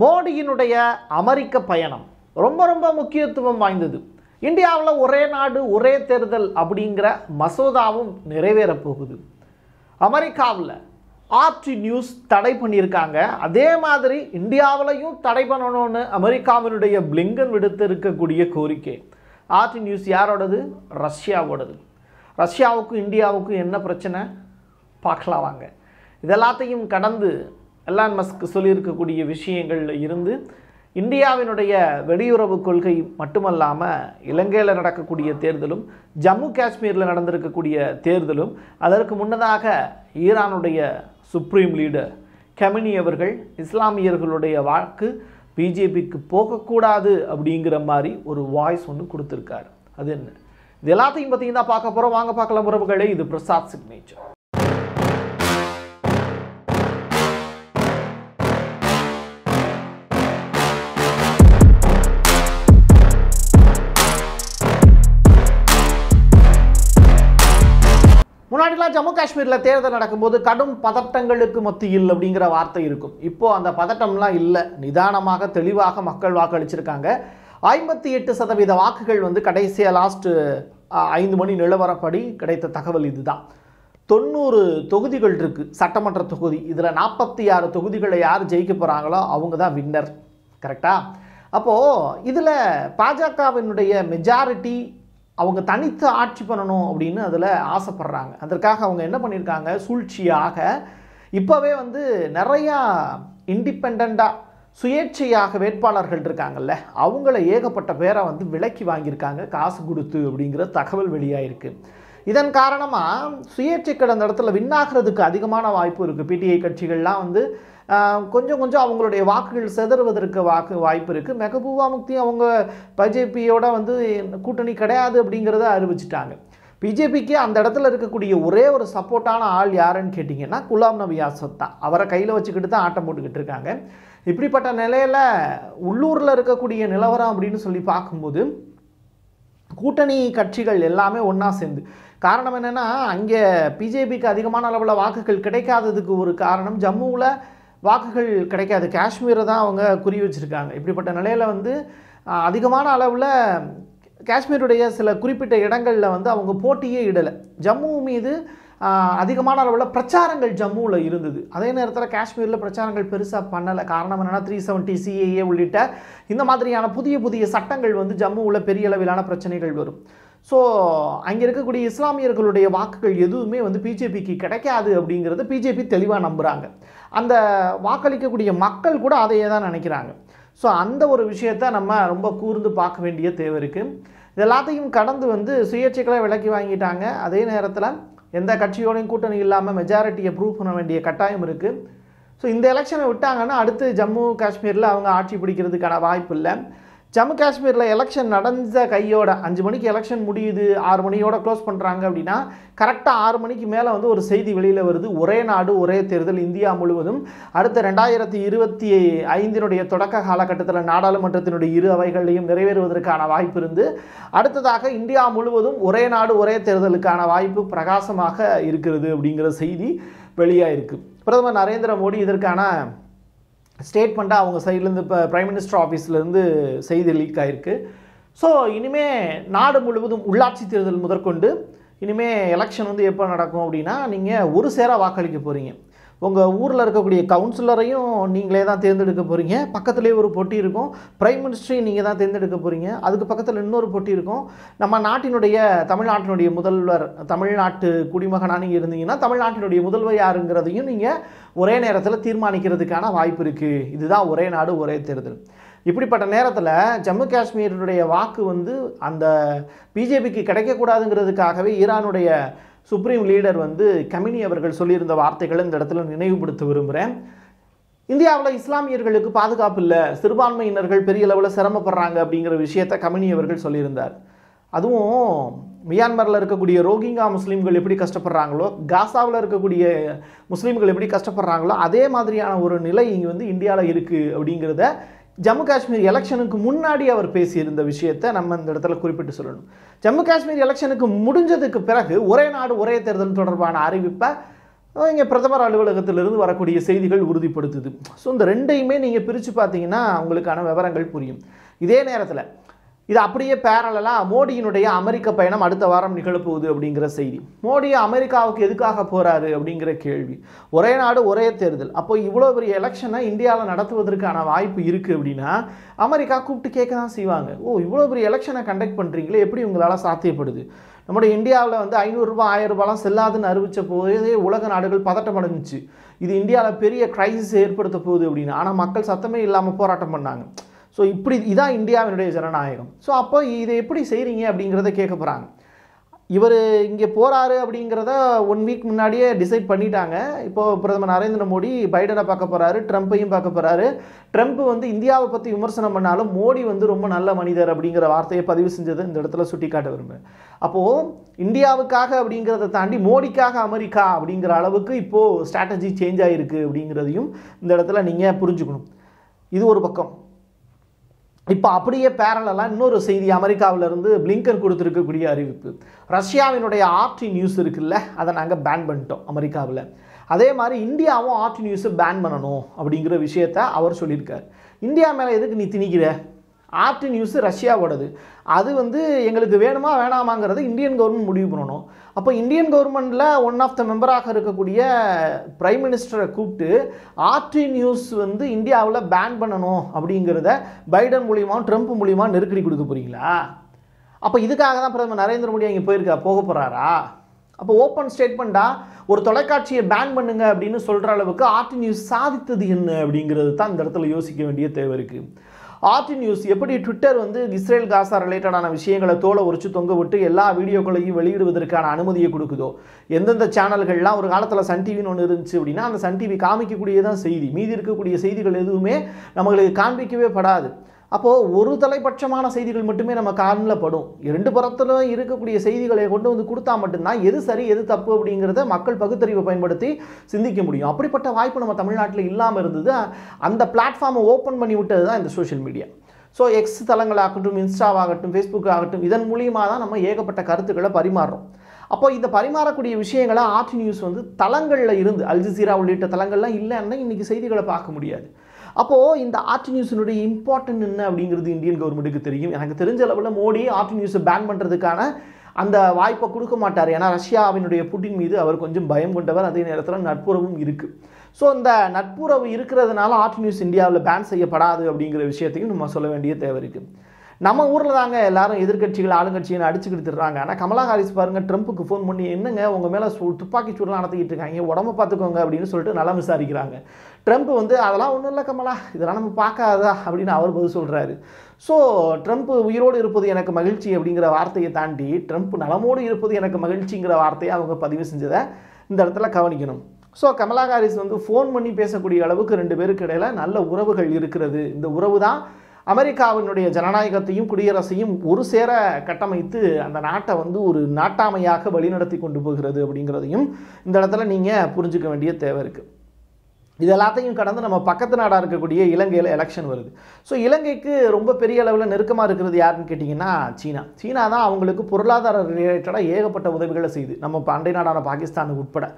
மோடியினுடைய அமெரிக்க பயணம் ரொம்ப ரொம்ப முக்கியத்துவம் வாய்ந்தது இந்தியாவில் ஒரே நாடு ஒரே தேர்தல் அப்படிங்கிற மசோதாவும் நிறைவேறப் போகுது அமெரிக்காவில் ஆர்டி நியூஸ் தடை பண்ணியிருக்காங்க அதே மாதிரி இந்தியாவிலையும் தடை பண்ணணும்னு அமெரிக்காவினுடைய பிளிங்கன் விடுத்து இருக்கக்கூடிய கோரிக்கை ஆர்டி நியூஸ் யாரோடது ரஷ்யாவோடது ரஷ்யாவுக்கும் இந்தியாவுக்கும் என்ன பிரச்சனை பார்க்கலாம் வாங்க இதெல்லாத்தையும் கடந்து எலான் மஸ்க் சொல்லியிருக்கக்கூடிய விஷயங்களில் இருந்து இந்தியாவினுடைய வெளியுறவு கொள்கை மட்டுமல்லாமல் இலங்கையில் நடக்கக்கூடிய தேர்தலும் ஜம்மு காஷ்மீரில் நடந்திருக்கக்கூடிய தேர்தலும் அதற்கு முன்னதாக ஈரானுடைய சுப்ரீம் லீடர் கமினி அவர்கள் இஸ்லாமியர்களுடைய வாக்கு பிஜேபிக்கு போகக்கூடாது அப்படிங்கிற மாதிரி ஒரு வாய்ஸ் ஒன்று கொடுத்துருக்காரு அது என்ன இது எல்லாத்தையும் பார்த்தீங்கன்னா பார்க்க போகிறோம் வாங்க பார்க்கலாம் உறவுகளே இது பிரசாத் சிக்னேச்சர் பொதுவாக ஜம்மு காஷ்மீரில் தேர்தல் நடக்கும்போது கடும் பதட்டங்களுக்கு மத்தியில் அப்படிங்கிற வார்த்தை இருக்கும் இப்போது அந்த பதட்டம்லாம் இல்லை நிதானமாக தெளிவாக மக்கள் வாக்களிச்சிருக்காங்க ஐம்பத்தி எட்டு சதவீத வாக்குகள் வந்து கடைசியாக லாஸ்ட்டு ஐந்து மணி நிலவரப்படி கிடைத்த தகவல் இதுதான் தொண்ணூறு தொகுதிகள் இருக்குது சட்டமன்ற தொகுதி இதில் நாற்பத்தி ஆறு தொகுதிகளை யார் ஜெயிக்க போகிறாங்களோ அவங்க தான் வின்னர் கரெக்டாக அப்போது இதில் பாஜகவினுடைய மெஜாரிட்டி அவங்க தனித்து ஆட்சி பண்ணணும் அப்படின்னு அதில் ஆசைப்படுறாங்க அதற்காக அவங்க என்ன பண்ணியிருக்காங்க சூழ்ச்சியாக இப்போவே வந்து நிறையா இண்டிபெண்ட்டாக சுயேட்சையாக வேட்பாளர்கள் இருக்காங்கல்ல அவங்கள ஏகப்பட்ட பேரை வந்து விலக்கி வாங்கியிருக்காங்க காசு கொடுத்து அப்படிங்கிற தகவல் வெளியாகிருக்கு இதன் காரணமாக சுயேட்சை கடந்த இடத்துல வின்னாகிறதுக்கு அதிகமான வாய்ப்பு இருக்குது பிடிஐ கட்சிகள்லாம் வந்து கொஞ்சம் கொஞ்சம் அவங்களுடைய வாக்குகள் செதறுவதற்கு வாக்கு வாய்ப்பு இருக்குது மெகபூபா முக்தி அவங்க பிஜேபியோட வந்து கூட்டணி கிடையாது அப்படிங்கிறத அறிவிச்சிட்டாங்க பிஜேபிக்கு அந்த இடத்துல இருக்கக்கூடிய ஒரே ஒரு சப்போர்ட்டான ஆள் யாருன்னு கேட்டிங்கன்னா குலாம் நபி ஆசத் தான் அவரை கையில் வச்சுக்கிட்டு தான் ஆட்டம் போட்டுக்கிட்டு இருக்காங்க இப்படிப்பட்ட நிலையில் உள்ளூரில் இருக்கக்கூடிய நிலவரம் அப்படின்னு சொல்லி பார்க்கும்போது கூட்டணி கட்சிகள் எல்லாமே ஒன்றா சேர்ந்து காரணம் என்னென்னா அங்கே பிஜேபிக்கு அதிகமான அளவில் வாக்குகள் கிடைக்காததுக்கு ஒரு காரணம் ஜம்முவில் வாக்குகள் கிடைக்காது காஷ்மீரை தான் அவங்க குறி வச்சுருக்காங்க இப்படிப்பட்ட நிலையில் வந்து அதிகமான அளவில் காஷ்மீருடைய சில குறிப்பிட்ட இடங்களில் வந்து அவங்க போட்டியே இடலை ஜம்மு மீது அதிகமான அளவில் பிரச்சாரங்கள் ஜம்முவில் இருந்தது அதே நேரத்தில் காஷ்மீரில் பிரச்சாரங்கள் பெருசாக பண்ணலை காரணம் என்னென்னா த்ரீ செவன்டி சிஏஏ உள்ளிட்ட இந்த மாதிரியான புதிய புதிய சட்டங்கள் வந்து ஜம்முவில் பெரிய அளவிலான பிரச்சனைகள் வரும் ஸோ அங்கே இருக்கக்கூடிய இஸ்லாமியர்களுடைய வாக்குகள் எதுவுமே வந்து பிஜேபிக்கு கிடைக்காது அப்படிங்கிறது பிஜேபி தெளிவாக நம்புகிறாங்க அந்த வாக்களிக்கக்கூடிய மக்கள் கூட அதையே தான் நினைக்கிறாங்க ஸோ அந்த ஒரு விஷயத்தை நம்ம ரொம்ப கூர்ந்து பார்க்க வேண்டிய தேவை இருக்குது இது எல்லாத்தையும் கடந்து வந்து சுயேட்சைகளை விலக்கி வாங்கிட்டாங்க அதே நேரத்தில் எந்த கட்சியோடையும் கூட்டணி இல்லாமல் மெஜாரிட்டியை ப்ரூவ் பண்ண வேண்டிய கட்டாயம் இருக்குது ஸோ இந்த எலெக்ஷனை விட்டாங்கன்னா அடுத்து ஜம்மு காஷ்மீரில் அவங்க ஆட்சி பிடிக்கிறதுக்கான வாய்ப்பு இல்லை ஜம்மு காஷ்மீரில் எலெக்ஷன் நடந்த கையோட அஞ்சு மணிக்கு எலெக்ஷன் முடியுது ஆறு மணியோட க்ளோஸ் பண்ணுறாங்க அப்படின்னா கரெக்டாக ஆறு மணிக்கு மேலே வந்து ஒரு செய்தி வெளியில் வருது ஒரே நாடு ஒரே தேர்தல் இந்தியா முழுவதும் அடுத்த ரெண்டாயிரத்தி இருபத்தி ஐந்தினுடைய தொடக்க காலகட்டத்தில் நாடாளுமன்றத்தினுடைய இரு அவைகளையும் நிறைவேறுவதற்கான வாய்ப்பு இருந்து அடுத்ததாக இந்தியா முழுவதும் ஒரே நாடு ஒரே தேர்தலுக்கான வாய்ப்பு பிரகாசமாக இருக்கிறது அப்படிங்கிற செய்தி வெளியாக இருக்குது பிரதமர் நரேந்திர மோடி இதற்கான ஸ்டேட்மெண்ட்டாக அவங்க சைட்லேருந்து இப்போ ப்ரைம் மினிஸ்டர் ஆஃபீஸ்லேருந்து செய்தி லீக் ஆகிருக்கு ஸோ இனிமேல் நாடு முழுவதும் உள்ளாட்சி தேர்தல் முதற்கொண்டு இனிமேல் எலெக்ஷன் வந்து எப்போ நடக்கும் அப்படின்னா நீங்கள் ஒரு சேராக வாக்களிக்க போகிறீங்க உங்கள் ஊரில் இருக்கக்கூடிய கவுன்சிலரையும் நீங்களே தான் தேர்ந்தெடுக்க போகிறீங்க பக்கத்துலேயே ஒரு போட்டி இருக்கும் பிரைம் மினிஸ்டரையும் நீங்கள் தான் தேர்ந்தெடுக்க போகிறீங்க அதுக்கு பக்கத்தில் இன்னொரு போட்டி இருக்கும் நம்ம நாட்டினுடைய தமிழ்நாட்டினுடைய முதல்வர் தமிழ்நாட்டு குடிமகனாக நீங்கள் இருந்தீங்கன்னா தமிழ்நாட்டினுடைய முதல்வர் யாருங்கிறதையும் நீங்கள் ஒரே நேரத்தில் தீர்மானிக்கிறதுக்கான வாய்ப்பு இருக்குது இதுதான் ஒரே நாடு ஒரே தேர்தல் இப்படிப்பட்ட நேரத்தில் ஜம்மு காஷ்மீருடைய வாக்கு வந்து அந்த பிஜேபிக்கு கிடைக்கக்கூடாதுங்கிறதுக்காகவே ஈரானுடைய சுப்ரீம் லீடர் வந்து கமினி அவர்கள் சொல்லியிருந்த வார்த்தைகளை இந்த இடத்துல நினைவுபடுத்த விரும்புகிறேன் இந்தியாவில் இஸ்லாமியர்களுக்கு பாதுகாப்பு இல்லை சிறுபான்மையினர்கள் பெரிய அளவில் சிரமப்படுறாங்க அப்படிங்கிற விஷயத்தை கமினி அவர்கள் சொல்லியிருந்தார் அதுவும் மியான்மரில் இருக்கக்கூடிய ரோஹிங்கா முஸ்லீம்கள் எப்படி கஷ்டப்படுறாங்களோ காசாவில் இருக்கக்கூடிய முஸ்லீம்கள் எப்படி கஷ்டப்படுறாங்களோ அதே மாதிரியான ஒரு நிலை இங்கே வந்து இந்தியாவில் இருக்குது அப்படிங்கிறத ஜம்மு காஷ்மீர் எலெக்ஷனுக்கு முன்னாடி அவர் பேசியிருந்த விஷயத்தை நம்ம இந்த இடத்துல குறிப்பிட்டு சொல்லணும் ஜம்மு காஷ்மீர் எலெக்ஷனுக்கு முடிஞ்சதுக்கு பிறகு ஒரே நாடு ஒரே தேர்தல் தொடர்பான அறிவிப்பை இங்கே பிரதமர் அலுவலகத்திலிருந்து வரக்கூடிய செய்திகள் உறுதிப்படுத்துது ஸோ இந்த ரெண்டையுமே நீங்கள் பிரித்து பார்த்தீங்கன்னா உங்களுக்கான விவரங்கள் புரியும் இதே நேரத்தில் இது அப்படியே பேரலாக மோடியினுடைய அமெரிக்க பயணம் அடுத்த வாரம் நிகழப்போகுது அப்படிங்கிற செய்தி மோடி அமெரிக்காவுக்கு எதுக்காக போகிறாரு அப்படிங்கிற கேள்வி ஒரே நாடு ஒரே தேர்தல் அப்போ இவ்வளோ பெரிய எலெக்ஷனை இந்தியாவில் நடத்துவதற்கான வாய்ப்பு இருக்குது அப்படின்னா அமெரிக்கா கூப்பிட்டு கேட்க தான் செய்வாங்க ஓ இவ்வளோ பெரிய எலெக்ஷனை கண்டக்ட் பண்ணுறீங்களே எப்படி உங்களால் சாத்தியப்படுது நம்முடைய இந்தியாவில் வந்து ஐநூறுரூபா ஆயிரம் ரூபாலாம் செல்லாதுன்னு அறிவித்த போதே உலக நாடுகள் பதட்டம் அடைஞ்சிச்சு இது இந்தியாவில் பெரிய கிரைசிஸ் ஏற்படுத்த போகுது அப்படின்னு ஆனால் மக்கள் சத்தமே இல்லாமல் போராட்டம் பண்ணாங்க ஸோ இப்படி இதான் இந்தியாவினுடைய ஜனநாயகம் ஸோ அப்போ இதை எப்படி செய்கிறீங்க அப்படிங்கிறத கேட்க போகிறாங்க இவர் இங்கே போகிறாரு அப்படிங்கிறத ஒன் வீக் முன்னாடியே டிசைட் பண்ணிட்டாங்க இப்போது பிரதமர் நரேந்திர மோடி பைடனை பார்க்க போகிறாரு ட்ரம்ப்பையும் பார்க்க போகிறாரு ட்ரம்ப் வந்து இந்தியாவை பற்றி விமர்சனம் பண்ணாலும் மோடி வந்து ரொம்ப நல்ல மனிதர் அப்படிங்கிற வார்த்தையை பதிவு செஞ்சது இந்த இடத்துல சுட்டி காட்ட விரும்புகிறேன் அப்போது இந்தியாவுக்காக அப்படிங்கிறத தாண்டி மோடிக்காக அமெரிக்கா அப்படிங்கிற அளவுக்கு இப்போது ஸ்ட்ராட்டஜி சேஞ்ச் ஆகிருக்கு அப்படிங்கிறதையும் இந்த இடத்துல நீங்கள் புரிஞ்சுக்கணும் இது ஒரு பக்கம் இப்போ அப்படியே பேரலெல்லாம் இன்னொரு செய்தி அமெரிக்காவிலிருந்து பிளிங்கன் கொடுத்துருக்கக்கூடிய அறிவிப்பு ரஷ்யாவினுடைய ஆர்டி நியூஸ் இருக்குல்ல அதை நாங்கள் பேன் பண்ணிட்டோம் அமெரிக்காவில் அதே மாதிரி இந்தியாவும் ஆர்டி நியூஸை பேன் பண்ணணும் அப்படிங்கிற விஷயத்த அவர் சொல்லியிருக்கார் இந்தியா மேலே எதுக்கு நீ திணிக்கிற ஆப்டி நியூஸ் ரஷ்யாவோடது அது வந்து எங்களுக்கு வேணுமா வேணாமாங்கிறது இந்தியன் கவர்மெண்ட் முடிவு பண்ணணும் அப்போ இந்தியன் கவர்மெண்டில் ஒன் ஆஃப் த மெம்பராக இருக்கக்கூடிய பிரைம் மினிஸ்டரை கூப்பிட்டு ஆர்டி நியூஸ் வந்து இந்தியாவில் பேன் பண்ணணும் அப்படிங்கிறத பைடன் மூலியமாகவும் ட்ரம்ப் மூலியமாக நெருக்கடி கொடுக்க போகிறீங்களா அப்போ இதுக்காக தான் பிரதமர் நரேந்திர மோடி அங்கே போயிருக்கா போக போகிறாரா அப்போ ஓப்பன் ஸ்டேட்மெண்ட்டாக ஒரு தொலைக்காட்சியை பேன் பண்ணுங்க அப்படின்னு சொல்கிற அளவுக்கு ஆர்டி நியூஸ் சாதித்தது என்ன அப்படிங்கிறது தான் இந்த இடத்துல யோசிக்க வேண்டிய தேவை இருக்குது ஆர்டி நியூஸ் எப்படி ட்விட்டர் வந்து இஸ்ரேல் காசா ரிலேட்டடான விஷயங்களை தோலை உரிச்சு தொங்க விட்டு எல்லா வீடியோக்களையும் வெளியிடுவதற்கான அனுமதியை கொடுக்குதோ எந்தெந்த சேனல்கள்லாம் ஒரு காலத்தில் சன் டிவின்னு ஒன்று இருந்துச்சு அப்படின்னா அந்த சன் டிவி காமிக்கக்கூடியதான் செய்தி மீதி இருக்கக்கூடிய செய்திகள் எதுவுமே நம்மளுக்கு காண்பிக்கவே படாது அப்போது ஒரு தலைபட்சமான செய்திகள் மட்டுமே நம்ம காரணில் படும் ரெண்டு புறத்திலும் இருக்கக்கூடிய செய்திகளை கொண்டு வந்து கொடுத்தா மட்டும்தான் எது சரி எது தப்பு அப்படிங்கிறத மக்கள் பகுத்தறிவை பயன்படுத்தி சிந்திக்க முடியும் அப்படிப்பட்ட வாய்ப்பு நம்ம தமிழ்நாட்டில் இல்லாமல் இருந்தது அந்த பிளாட்ஃபார்மை ஓப்பன் பண்ணி விட்டது தான் இந்த சோஷியல் மீடியா ஸோ எக்ஸ் தளங்களாகட்டும் இன்ஸ்டாவாகட்டும் ஃபேஸ்புக் ஆகட்டும் இதன் மூலியமாக தான் நம்ம ஏகப்பட்ட கருத்துக்களை பரிமாறுறோம் அப்போ இந்த பரிமாறக்கூடிய விஷயங்களை ஆர்டி நியூஸ் வந்து தளங்களில் இருந்து அல்ஜிசீரா உள்ளிட்ட தளங்கள்லாம் இல்லைன்னா இன்றைக்கி செய்திகளை பார்க்க முடியாது அப்போது இந்த ஆர்ட் நியூஸினுடைய இம்பார்ட்டன்ட் என்ன அப்படிங்கிறது இந்தியன் கவர்மெண்ட்டுக்கு தெரியும் எனக்கு தெரிஞ்ச அளவில் மோடி ஆர்ட் நியூஸை பேன் பண்ணுறதுக்கான அந்த வாய்ப்பை கொடுக்க மாட்டார் ஏன்னா ரஷ்யாவினுடைய புட்டின் மீது அவர் கொஞ்சம் பயம் கொண்டவர் அதே நேரத்தில் நட்புறவும் இருக்குது ஸோ அந்த நட்புறவு இருக்கிறதுனால ஆர்ட் நியூஸ் இந்தியாவில் பேன் செய்யப்படாது அப்படிங்கிற விஷயத்தையும் நம்ம சொல்ல வேண்டிய தேவை இருக்குது நம்ம ஊரில் தாங்க எல்லாரும் எதிர்கட்சிகள் ஆளுங்கட்சிகள் அடிச்சு கொடுத்துட்றாங்க ஆனால் கமலா ஹாரிஸ் பாருங்கள் ட்ரம்ப்புக்கு ஃபோன் பண்ணி என்னங்க உங்கள் மேலே சூ துப்பாக்கி சூடெலாம் நடத்திக்கிட்டு இருக்காங்க உடம்ப பார்த்துக்கோங்க அப்படின்னு சொல்லிட்டு நல்லா விசாரிக்கிறாங்க ட்ரம்ப் வந்து அதெல்லாம் ஒன்றும் இல்லை கமலா இதெல்லாம் நம்ம பார்க்காதா அப்படின்னு அவர் பதில் சொல்கிறாரு ஸோ ட்ரம்ப் உயிரோடு இருப்பது எனக்கு மகிழ்ச்சி அப்படிங்கிற வார்த்தையை தாண்டி ட்ரம்ப் நலமோடு இருப்பது எனக்கு மகிழ்ச்சிங்கிற வார்த்தையை அவங்க பதிவு செஞ்சதை இந்த இடத்துல கவனிக்கணும் ஸோ கமலா ஹாரிஸ் வந்து ஃபோன் பண்ணி பேசக்கூடிய அளவுக்கு ரெண்டு பேருக்கு இடையில் நல்ல உறவுகள் இருக்கிறது இந்த உறவு தான் அமெரிக்காவினுடைய ஜனநாயகத்தையும் குடியரசையும் ஒரு சேர கட்டமைத்து அந்த நாட்டை வந்து ஒரு நாட்டாமையாக வழிநடத்தி கொண்டு போகிறது அப்படிங்கிறதையும் இந்த இடத்துல நீங்கள் புரிஞ்சுக்க வேண்டிய தேவை இருக்குது இது எல்லாத்தையும் கடந்து நம்ம பக்கத்து நாடாக இருக்கக்கூடிய இலங்கையில் எலெக்ஷன் வருது ஸோ இலங்கைக்கு ரொம்ப பெரிய அளவில் நெருக்கமாக இருக்கிறது யாருன்னு கேட்டிங்கன்னா சீனா சீனா தான் அவங்களுக்கு பொருளாதார ரிலேட்டடாக ஏகப்பட்ட உதவிகளை செய்யுது நம்ம பண்டை நாடான பாகிஸ்தானுக்கு உட்பட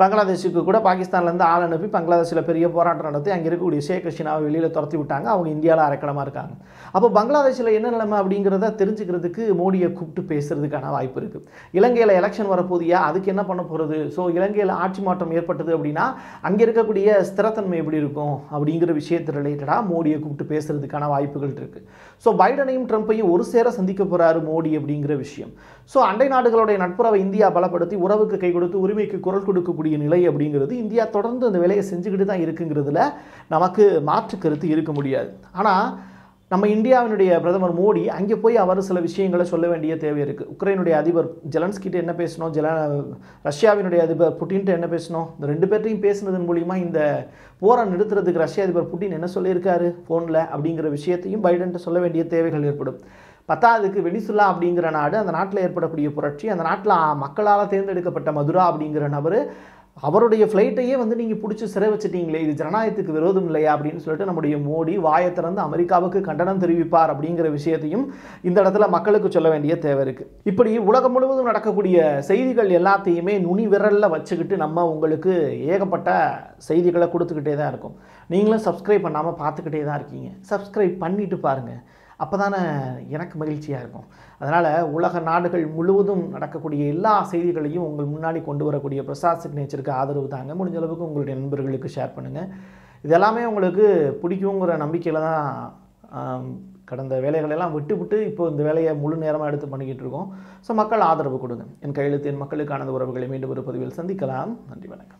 பங்களாதேஷுக்கு கூட பாகிஸ்தான்லேருந்து ஆள் அனுப்பி பங்களாதேஷில் பெரிய போராட்டம் நடத்தி அங்கே இருக்கக்கூடிய ஷேக் ஹசீனாவை வெளியில் துரத்தி விட்டாங்க அவங்க இந்தியாவில் அரைக்கலமாக இருக்காங்க அப்போ பங்களாதேஷில் என்ன நிலைமை அப்படிங்கிறத தெரிஞ்சுக்கிறதுக்கு மோடியை கூப்பிட்டு பேசுறதுக்கான வாய்ப்பு இருக்குது இலங்கையில் எலெக்ஷன் வரப்போதியா அதுக்கு என்ன பண்ண போகிறது ஸோ இலங்கையில் ஆட்சி மாற்றம் ஏற்பட்டது அப்படின்னா அங்கே இருக்கக்கூடிய ஸ்திரத்தன்மை எப்படி இருக்கும் அப்படிங்கிற விஷயத்து ரிலேட்டடாக மோடியை கூப்பிட்டு பேசுறதுக்கான வாய்ப்புகள் இருக்குது ஸோ பைடனையும் ட்ரம்ப்பையும் ஒரு சேர சந்திக்க போகிறாரு மோடி அப்படிங்கிற விஷயம் ஸோ அண்டை நாடுகளுடைய நட்புறவை இந்தியா பலப்படுத்தி உறவுக்கு கை கொடுத்து உரிமைக்கு குரல் கொடுக்கக்கூடிய இருக்கக்கூடிய நிலை அப்படிங்கிறது இந்தியா தொடர்ந்து அந்த வேலையை செஞ்சுக்கிட்டு தான் இருக்குங்கிறதுல நமக்கு மாற்று கருத்து இருக்க முடியாது ஆனால் நம்ம இந்தியாவினுடைய பிரதமர் மோடி அங்கே போய் அவர் சில விஷயங்களை சொல்ல வேண்டிய தேவை இருக்குது உக்ரைனுடைய அதிபர் ஜெலன்ஸ்கிட்ட என்ன பேசணும் ஜெல ரஷ்யாவினுடைய அதிபர் புட்டின்ட்டு என்ன பேசணும் இந்த ரெண்டு பேர்ட்டையும் பேசுனதன் மூலிமா இந்த போரை நிறுத்துறதுக்கு ரஷ்ய அதிபர் புட்டின் என்ன சொல்லியிருக்காரு ஃபோனில் அப்படிங்கிற விஷயத்தையும் பைடன்ட்டு சொல்ல வேண்டிய தேவைகள் ஏற்படும் பத்தாவதுக்கு வெனிசுலா அப்படிங்கிற நாடு அந்த நாட்டில் ஏற்படக்கூடிய புரட்சி அந்த நாட்டில் மக்களால் தேர்ந்தெடுக்கப்பட்ட மதுரா அப்படிங்கிற நபர் அவருடைய ஃப்ளைட்டையே வந்து நீங்கள் பிடிச்சி சிறை வச்சுட்டீங்களே இது ஜனநாயகத்துக்கு விரோதம் இல்லையா அப்படின்னு சொல்லிட்டு நம்முடைய மோடி வாயை திறந்து அமெரிக்காவுக்கு கண்டனம் தெரிவிப்பார் அப்படிங்கிற விஷயத்தையும் இந்த இடத்துல மக்களுக்கு சொல்ல வேண்டிய தேவை இருக்குது இப்படி உலகம் முழுவதும் நடக்கக்கூடிய செய்திகள் எல்லாத்தையுமே நுனி விரலில் வச்சுக்கிட்டு நம்ம உங்களுக்கு ஏகப்பட்ட செய்திகளை கொடுத்துக்கிட்டே தான் இருக்கும் நீங்களும் சப்ஸ்கிரைப் பண்ணாமல் பார்த்துக்கிட்டே தான் இருக்கீங்க சப்ஸ்கிரைப் பண்ணிட்டு பாருங்கள் அப்போ தானே எனக்கு மகிழ்ச்சியாக இருக்கும் அதனால் உலக நாடுகள் முழுவதும் நடக்கக்கூடிய எல்லா செய்திகளையும் உங்கள் முன்னாடி கொண்டு வரக்கூடிய பிரசாத் சிக்னேச்சருக்கு ஆதரவு தாங்க முடிஞ்ச அளவுக்கு உங்களுடைய நண்பர்களுக்கு ஷேர் பண்ணுங்கள் இதெல்லாமே உங்களுக்கு பிடிக்குங்கிற நம்பிக்கையில் தான் கடந்த வேலைகளெல்லாம் விட்டு விட்டு இப்போ இந்த வேலையை முழு நேரமாக எடுத்து பண்ணிக்கிட்டு இருக்கோம் ஸோ மக்கள் ஆதரவு கொடுங்க என் கையெழுத்து என் மக்களுக்கான உறவுகளை மீண்டும் ஒரு பதிவில் சந்திக்கலாம் நன்றி வணக்கம்